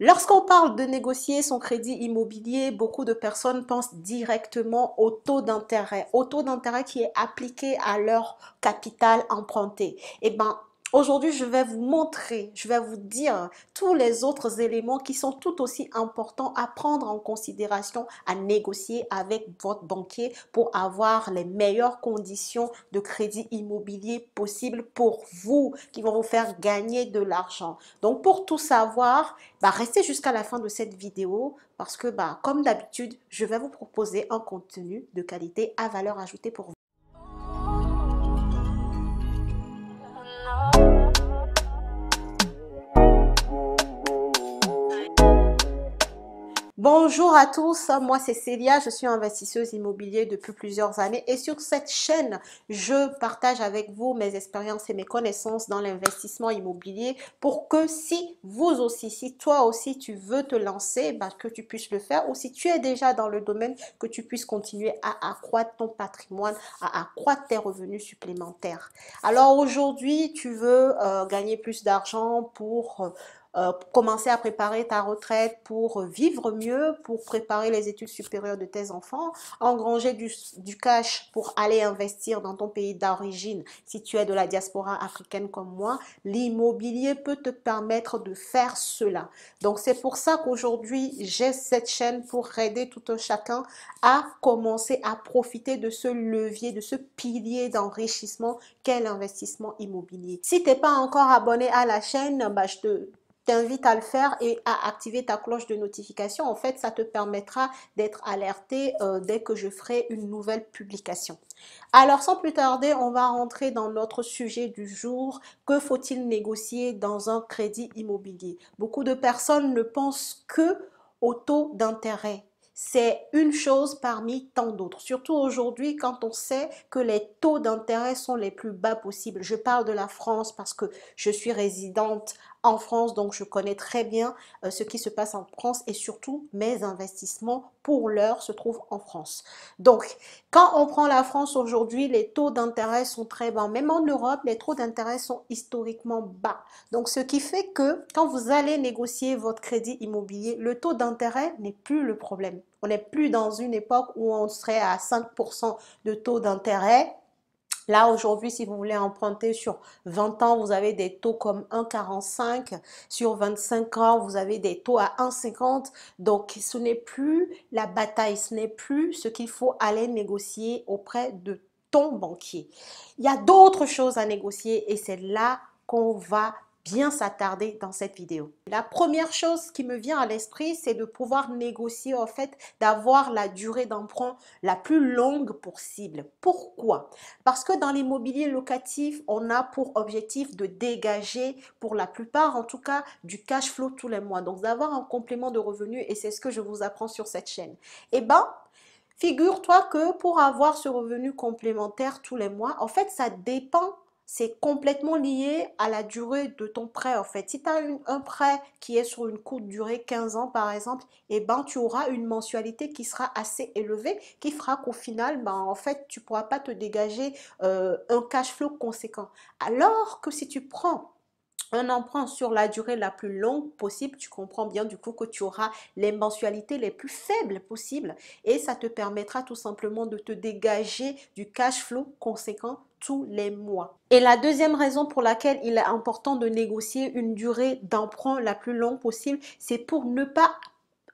Lorsqu'on parle de négocier son crédit immobilier, beaucoup de personnes pensent directement au taux d'intérêt, au taux d'intérêt qui est appliqué à leur capital emprunté. Eh ben, Aujourd'hui, je vais vous montrer, je vais vous dire tous les autres éléments qui sont tout aussi importants à prendre en considération, à négocier avec votre banquier pour avoir les meilleures conditions de crédit immobilier possible pour vous, qui vont vous faire gagner de l'argent. Donc, pour tout savoir, bah, restez jusqu'à la fin de cette vidéo parce que, bah, comme d'habitude, je vais vous proposer un contenu de qualité à valeur ajoutée pour vous. Bonjour à tous, moi c'est Célia, je suis investisseuse immobilier depuis plusieurs années et sur cette chaîne, je partage avec vous mes expériences et mes connaissances dans l'investissement immobilier pour que si vous aussi, si toi aussi tu veux te lancer, bah, que tu puisses le faire ou si tu es déjà dans le domaine, que tu puisses continuer à accroître ton patrimoine, à accroître tes revenus supplémentaires. Alors aujourd'hui, tu veux euh, gagner plus d'argent pour... Euh, euh, commencer à préparer ta retraite pour vivre mieux, pour préparer les études supérieures de tes enfants, engranger du, du cash pour aller investir dans ton pays d'origine si tu es de la diaspora africaine comme moi, l'immobilier peut te permettre de faire cela. Donc c'est pour ça qu'aujourd'hui j'ai cette chaîne pour aider tout un chacun à commencer à profiter de ce levier, de ce pilier d'enrichissement qu'est l'investissement immobilier. Si tu pas encore abonné à la chaîne, bah, je te t'invite à le faire et à activer ta cloche de notification. En fait, ça te permettra d'être alerté euh, dès que je ferai une nouvelle publication. Alors, sans plus tarder, on va rentrer dans notre sujet du jour. Que faut-il négocier dans un crédit immobilier Beaucoup de personnes ne pensent que au taux d'intérêt c'est une chose parmi tant d'autres. Surtout aujourd'hui, quand on sait que les taux d'intérêt sont les plus bas possibles. Je parle de la France parce que je suis résidente en France, donc je connais très bien euh, ce qui se passe en France et surtout mes investissements pour l'heure se trouvent en France. Donc, quand on prend la France aujourd'hui, les taux d'intérêt sont très bas. Même en Europe, les taux d'intérêt sont historiquement bas. Donc, ce qui fait que quand vous allez négocier votre crédit immobilier, le taux d'intérêt n'est plus le problème. On n'est plus dans une époque où on serait à 5% de taux d'intérêt Là, aujourd'hui, si vous voulez emprunter sur 20 ans, vous avez des taux comme 1,45. Sur 25 ans, vous avez des taux à 1,50. Donc, ce n'est plus la bataille, ce n'est plus ce qu'il faut aller négocier auprès de ton banquier. Il y a d'autres choses à négocier et c'est là qu'on va bien s'attarder dans cette vidéo. La première chose qui me vient à l'esprit, c'est de pouvoir négocier en fait, d'avoir la durée d'emprunt la plus longue possible. Pourquoi Parce que dans l'immobilier locatif, on a pour objectif de dégager, pour la plupart en tout cas, du cash flow tous les mois. Donc d'avoir un complément de revenus et c'est ce que je vous apprends sur cette chaîne. Eh ben, figure-toi que pour avoir ce revenu complémentaire tous les mois, en fait, ça dépend c'est complètement lié à la durée de ton prêt en fait. Si tu as un prêt qui est sur une courte durée, 15 ans par exemple, et eh ben tu auras une mensualité qui sera assez élevée, qui fera qu'au final, ben, en fait, tu pourras pas te dégager euh, un cash flow conséquent. Alors que si tu prends un emprunt sur la durée la plus longue possible, tu comprends bien du coup que tu auras les mensualités les plus faibles possibles et ça te permettra tout simplement de te dégager du cash flow conséquent tous les mois. Et la deuxième raison pour laquelle il est important de négocier une durée d'emprunt la plus longue possible, c'est pour ne pas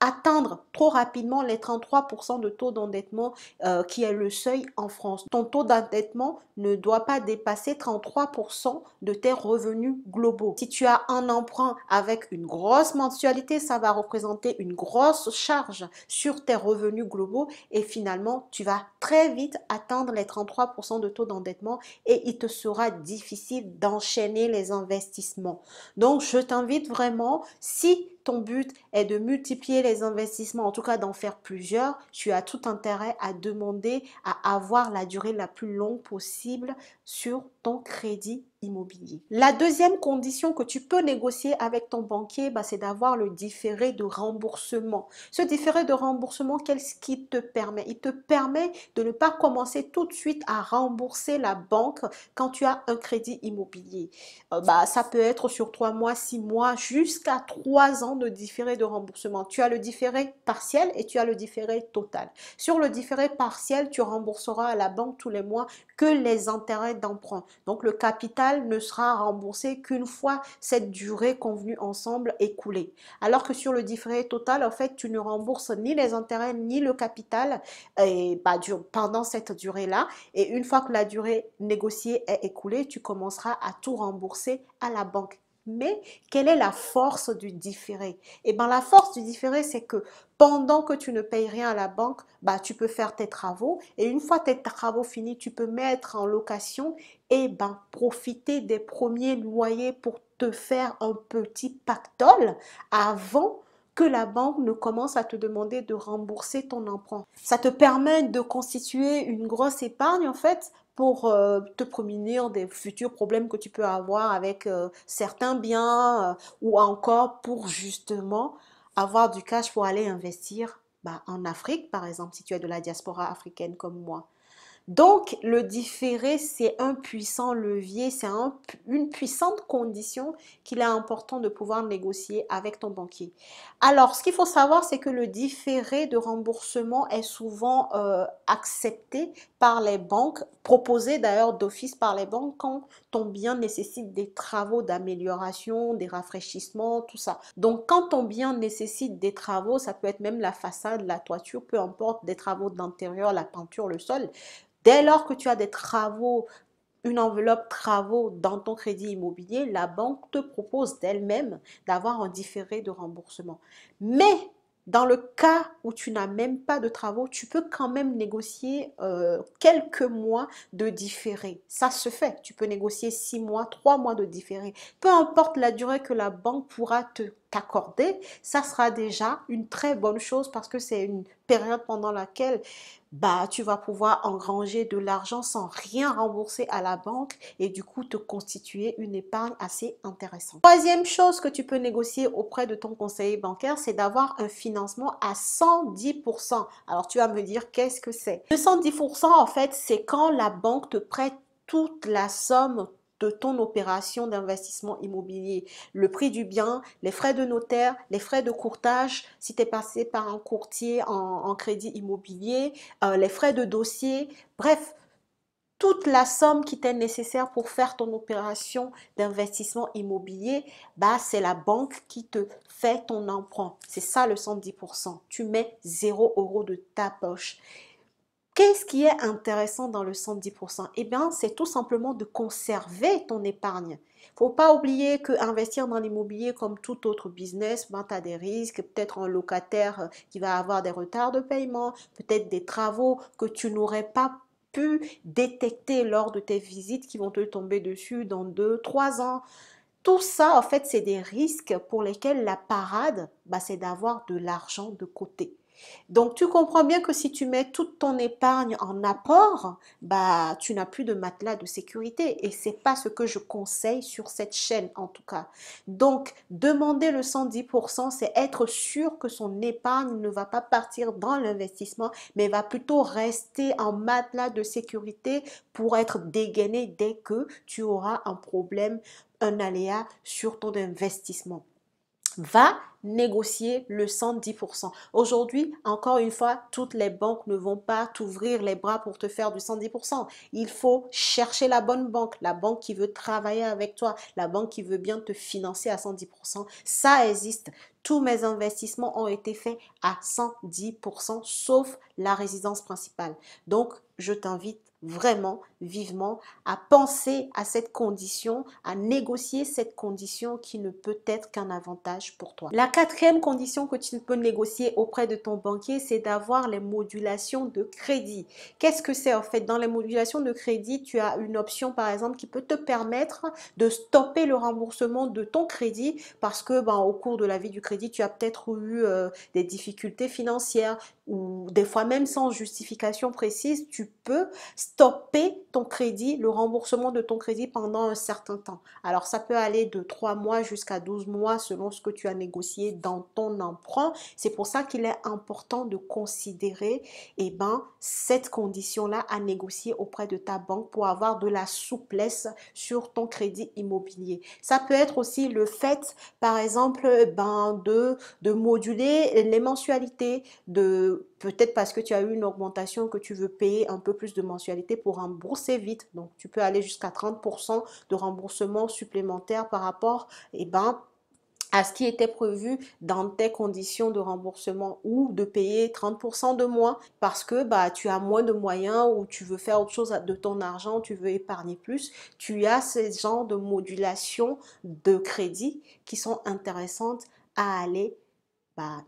atteindre trop rapidement les 33% de taux d'endettement euh, qui est le seuil en France. Ton taux d'endettement ne doit pas dépasser 33% de tes revenus globaux. Si tu as un emprunt avec une grosse mensualité, ça va représenter une grosse charge sur tes revenus globaux et finalement, tu vas très vite atteindre les 33% de taux d'endettement et il te sera difficile d'enchaîner les investissements. Donc, je t'invite vraiment, si ton but est de multiplier les investissements, en tout cas d'en faire plusieurs, tu as tout intérêt à demander à avoir la durée la plus longue possible sur ton crédit immobilier. La deuxième condition que tu peux négocier avec ton banquier, bah, c'est d'avoir le différé de remboursement. Ce différé de remboursement, qu'est-ce qui te permet Il te permet de ne pas commencer tout de suite à rembourser la banque quand tu as un crédit immobilier. Euh, bah, ça peut être sur trois mois, six mois, jusqu'à trois ans de différé de remboursement. Tu as le différé partiel et tu as le différé total. Sur le différé partiel, tu rembourseras à la banque tous les mois que les intérêts d'emprunt. Donc le capital ne sera remboursé qu'une fois cette durée convenue ensemble écoulée. Alors que sur le différé total, en fait, tu ne rembourses ni les intérêts ni le capital bah, pendant cette durée-là. Et une fois que la durée négociée est écoulée, tu commenceras à tout rembourser à la banque. Mais quelle est la force du différé Eh bien, la force du différé, c'est que pendant que tu ne payes rien à la banque, bah, tu peux faire tes travaux. Et une fois tes travaux finis, tu peux mettre en location et ben profiter des premiers loyers pour te faire un petit pactole avant que la banque ne commence à te demander de rembourser ton emprunt. Ça te permet de constituer une grosse épargne en fait pour euh, te prémunir des futurs problèmes que tu peux avoir avec euh, certains biens euh, ou encore pour justement avoir du cash pour aller investir bah, en Afrique, par exemple, si tu es de la diaspora africaine comme moi, donc, le différé, c'est un puissant levier, c'est une puissante condition qu'il est important de pouvoir négocier avec ton banquier. Alors, ce qu'il faut savoir, c'est que le différé de remboursement est souvent euh, accepté par les banques, proposé d'ailleurs d'office par les banques quand ton bien nécessite des travaux d'amélioration, des rafraîchissements, tout ça. Donc, quand ton bien nécessite des travaux, ça peut être même la façade, la toiture, peu importe, des travaux d'intérieur, la peinture, le sol, Dès lors que tu as des travaux, une enveloppe travaux dans ton crédit immobilier, la banque te propose d'elle-même d'avoir un différé de remboursement. Mais dans le cas où tu n'as même pas de travaux, tu peux quand même négocier euh, quelques mois de différé. Ça se fait. Tu peux négocier six mois, trois mois de différé. Peu importe la durée que la banque pourra te t'accorder, ça sera déjà une très bonne chose parce que c'est une période pendant laquelle bah, tu vas pouvoir engranger de l'argent sans rien rembourser à la banque et du coup te constituer une épargne assez intéressante. Troisième chose que tu peux négocier auprès de ton conseiller bancaire, c'est d'avoir un financement à 110%. Alors tu vas me dire qu'est-ce que c'est le 110% en fait, c'est quand la banque te prête toute la somme de ton opération d'investissement immobilier. Le prix du bien, les frais de notaire, les frais de courtage, si tu es passé par un courtier en, crédit immobilier, euh, les frais de dossier, bref, toute la somme qui t'est nécessaire pour faire ton opération d'investissement immobilier, bah, c'est la banque qui te fait ton emprunt. C'est ça le 110%. Tu mets 0 euros de ta poche. Qu'est-ce qui est intéressant dans le 110% Eh bien, c'est tout simplement de conserver ton épargne. Faut pas oublier que investir dans l'immobilier comme tout autre business, ben, tu as des risques, peut-être un locataire euh, qui va avoir des retards de paiement, peut-être des travaux que tu n'aurais pas pu détecter lors de tes visites qui vont te tomber dessus dans 2, trois ans. Tout ça, en fait, c'est des risques pour lesquels la parade, ben, c'est d'avoir de l'argent de côté. Donc tu comprends bien que si tu mets toute ton épargne en apport, bah tu n'as plus de matelas de sécurité et c'est pas ce que je conseille sur cette chaîne en tout cas. Donc demander le 110%, c'est être sûr que son épargne ne va pas partir dans l'investissement mais va plutôt rester en matelas de sécurité pour être dégainé dès que tu auras un problème un aléa sur ton investissement va négocier le 110%. Aujourd'hui, encore une fois, toutes les banques ne vont pas t'ouvrir les bras pour te faire du 110%. Il faut chercher la bonne banque, la banque qui veut travailler avec toi, la banque qui veut bien te financer à 110%. Ça existe. Tous mes investissements ont été faits à 110%, sauf la résidence principale. Donc, je t'invite vraiment vivement à penser à cette condition, à négocier cette condition qui ne peut être qu'un avantage pour toi. La quatrième condition que tu peux négocier auprès de ton banquier, c'est d'avoir les modulations de crédit. Qu'est-ce que c'est en fait Dans les modulations de crédit, tu as une option par exemple qui peut te permettre de stopper le remboursement de ton crédit parce que ben, au cours de la vie du crédit, tu as peut-être eu euh, des difficultés financières, ou des fois même sans justification précise, tu peux stopper ton crédit, le remboursement de ton crédit pendant un certain temps. Alors ça peut aller de 3 mois jusqu'à 12 mois selon ce que tu as négocié dans ton emprunt. C'est pour ça qu'il est important de considérer eh ben, cette condition-là à négocier auprès de ta banque pour avoir de la souplesse sur ton crédit immobilier. Ça peut être aussi le fait, par exemple, eh ben, de, de moduler les mensualités, de peut-être parce que tu as eu une augmentation que tu veux payer un peu plus de mensualité pour rembourser vite. Donc, tu peux aller jusqu'à 30% de remboursement supplémentaire par rapport eh ben, à ce qui était prévu dans tes conditions de remboursement ou de payer 30% de moins parce que bah, tu as moins de moyens ou tu veux faire autre chose de ton argent, tu veux épargner plus. Tu as ces genre de modulation de crédit qui sont intéressantes à aller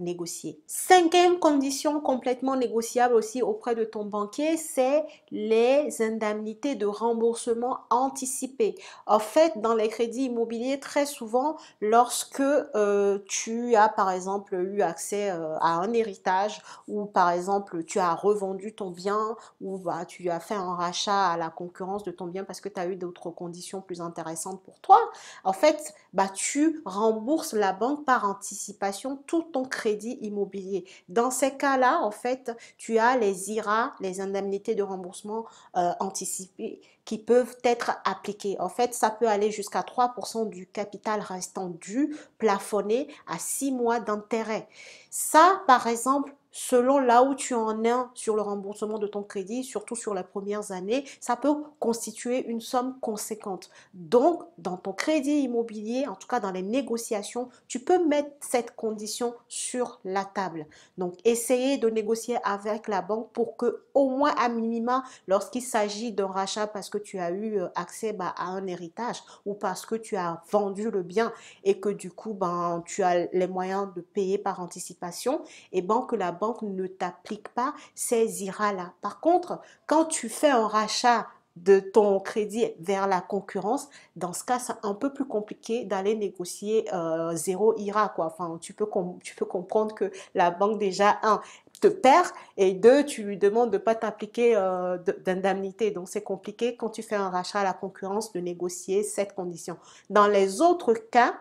négocier. Cinquième condition complètement négociable aussi auprès de ton banquier, c'est les indemnités de remboursement anticipé En fait, dans les crédits immobiliers, très souvent, lorsque euh, tu as par exemple eu accès euh, à un héritage ou par exemple tu as revendu ton bien ou bah, tu as fait un rachat à la concurrence de ton bien parce que tu as eu d'autres conditions plus intéressantes pour toi, en fait, bah, tu rembourses la banque par anticipation tout ton crédit immobilier. Dans ces cas-là, en fait, tu as les IRA, les indemnités de remboursement euh, anticipées qui peuvent être appliquées. En fait, ça peut aller jusqu'à 3% du capital restant dû, plafonné à 6 mois d'intérêt. Ça, par exemple, selon là où tu en es sur le remboursement de ton crédit, surtout sur les premières années, ça peut constituer une somme conséquente. Donc, dans ton crédit immobilier, en tout cas dans les négociations, tu peux mettre cette condition sur la table. Donc, essayer de négocier avec la banque pour que, au moins à minima, lorsqu'il s'agit d'un rachat parce que tu as eu euh, accès bah, à un héritage ou parce que tu as vendu le bien et que du coup, ben, tu as les moyens de payer par anticipation, et eh ben, que la banque ne t'applique pas ces IRA-là. Par contre, quand tu fais un rachat de ton crédit vers la concurrence, dans ce cas, c'est un peu plus compliqué d'aller négocier euh, zéro IRA. Quoi. Enfin, tu peux, tu peux comprendre que la banque déjà, un, te perd et deux, tu lui demandes de ne pas t'appliquer euh, d'indemnité. Donc, c'est compliqué quand tu fais un rachat à la concurrence de négocier cette condition. Dans les autres cas,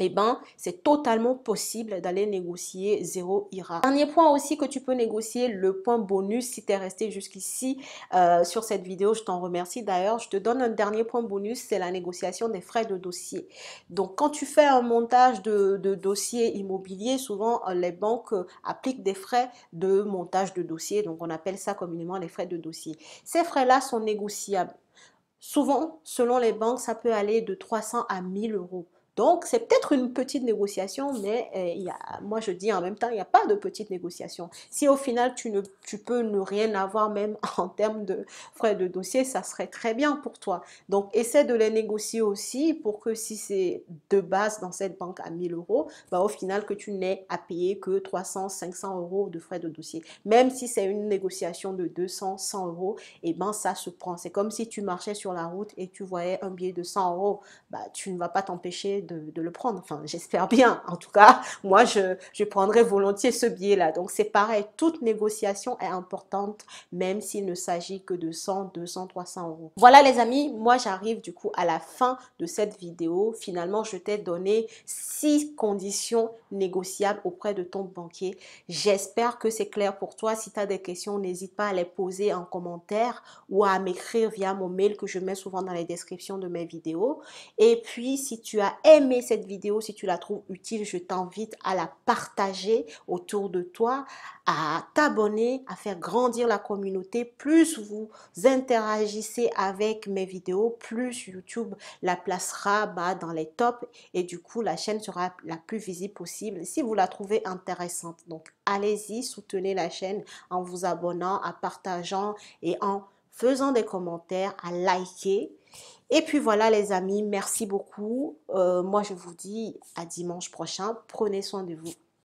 eh ben, c'est totalement possible d'aller négocier zéro IRA. Dernier point aussi que tu peux négocier, le point bonus si tu es resté jusqu'ici euh, sur cette vidéo. Je t'en remercie d'ailleurs. Je te donne un dernier point bonus, c'est la négociation des frais de dossier. Donc, quand tu fais un montage de, dossier immobilier, souvent euh, les banques euh, appliquent des frais de montage de dossier. Donc, on appelle ça communément les frais de dossier. Ces frais-là sont négociables. Souvent, selon les banques, ça peut aller de 300 à 1000 euros. Donc, c'est peut-être une petite négociation, mais euh, moi je dis en même temps, il n'y a pas de petite négociation. Si au final tu, ne, tu peux ne rien avoir, même en termes de frais de dossier, ça serait très bien pour toi. Donc, essaie de les négocier aussi pour que si c'est de base dans cette banque à 1000 euros, bah, au final que tu n'aies à payer que 300, 500 euros de frais de dossier. Même si c'est une négociation de 200, 100 euros, et eh ben ça se prend. C'est comme si tu marchais sur la route et tu voyais un billet de 100 euros, bah, tu ne vas pas t'empêcher de, le prendre. Enfin, j'espère bien. En tout cas, moi, je, je prendrai volontiers ce billet-là. Donc, c'est pareil. Toute négociation est importante, même s'il ne s'agit que de 100, 200, 300 euros. Voilà, les amis. Moi, j'arrive du coup à la fin de cette vidéo. Finalement, je t'ai donné six conditions négociables auprès de ton banquier. J'espère que c'est clair pour toi. Si tu as des questions, n'hésite pas à les poser en commentaire ou à m'écrire via mon mail que je mets souvent dans les descriptions de mes vidéos. Et puis, si tu as Aimez cette vidéo, si tu la trouves utile, je t'invite à la partager autour de toi, à t'abonner, à faire grandir la communauté. Plus vous interagissez avec mes vidéos, plus YouTube la placera bas dans les tops et du coup la chaîne sera la plus visible possible si vous la trouvez intéressante. Donc allez-y, soutenez la chaîne en vous abonnant, en partageant et en faisant des commentaires, à liker et puis voilà les amis, merci beaucoup. Euh, moi je vous dis à dimanche prochain. Prenez soin de vous.